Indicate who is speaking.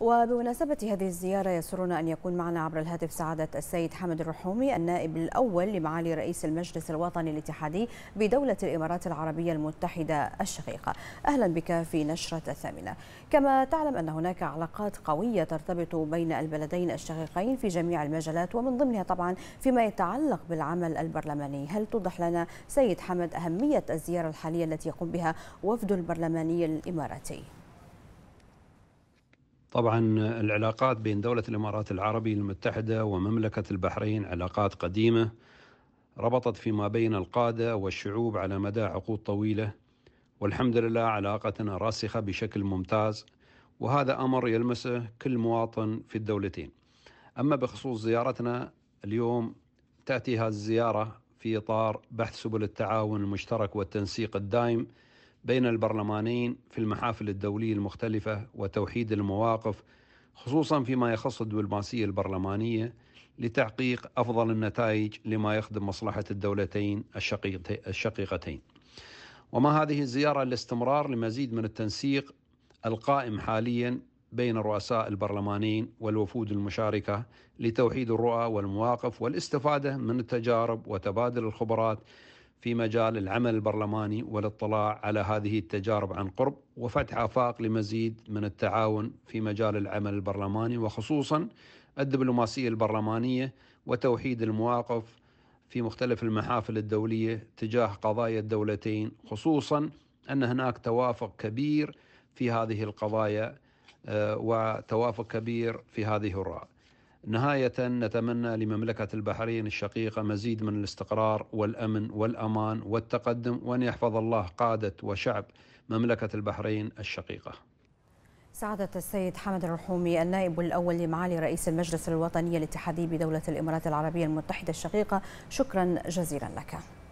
Speaker 1: وبمناسبة هذه الزيارة يسرنا أن يكون معنا عبر الهاتف سعادة السيد حمد الرحومي النائب الأول لمعالي رئيس المجلس الوطني الاتحادي بدولة الإمارات العربية المتحدة الشقيقة أهلا بك في نشرة الثامنة كما تعلم أن هناك علاقات قوية ترتبط بين البلدين الشقيقين في جميع المجالات ومن ضمنها طبعا فيما يتعلق بالعمل البرلماني هل توضح لنا سيد حمد أهمية الزيارة الحالية التي يقوم بها وفد البرلماني الإماراتي؟
Speaker 2: طبعا العلاقات بين دولة الإمارات العربية المتحدة ومملكة البحرين علاقات قديمة ربطت فيما بين القادة والشعوب على مدى عقود طويلة والحمد لله علاقتنا راسخة بشكل ممتاز وهذا أمر يلمسه كل مواطن في الدولتين أما بخصوص زيارتنا اليوم تأتي هذه الزيارة في إطار بحث سبل التعاون المشترك والتنسيق الدائم بين البرلمانين في المحافل الدولية المختلفة وتوحيد المواقف خصوصا فيما يخص الدبلوماسية البرلمانية لتحقيق أفضل النتائج لما يخدم مصلحة الدولتين الشقيقتين وما هذه الزيارة الاستمرار لمزيد من التنسيق القائم حاليا بين الرؤساء البرلمانيين والوفود المشاركة لتوحيد الرؤى والمواقف والاستفادة من التجارب وتبادل الخبرات في مجال العمل البرلماني والاطلاع على هذه التجارب عن قرب وفتح آفاق لمزيد من التعاون في مجال العمل البرلماني وخصوصا الدبلوماسية البرلمانية وتوحيد المواقف في مختلف المحافل الدولية تجاه قضايا الدولتين خصوصا أن هناك توافق كبير في هذه القضايا آه، وتوافق كبير في هذه الرأي نهاية نتمنى لمملكة البحرين الشقيقة مزيد من الاستقرار والأمن والأمان والتقدم وأن يحفظ الله قادة وشعب مملكة البحرين الشقيقة
Speaker 1: سعادة السيد حمد الرحومي النائب الأول لمعالي رئيس المجلس الوطني الاتحادي بدولة الإمارات العربية المتحدة
Speaker 2: الشقيقة شكرا جزيلا لك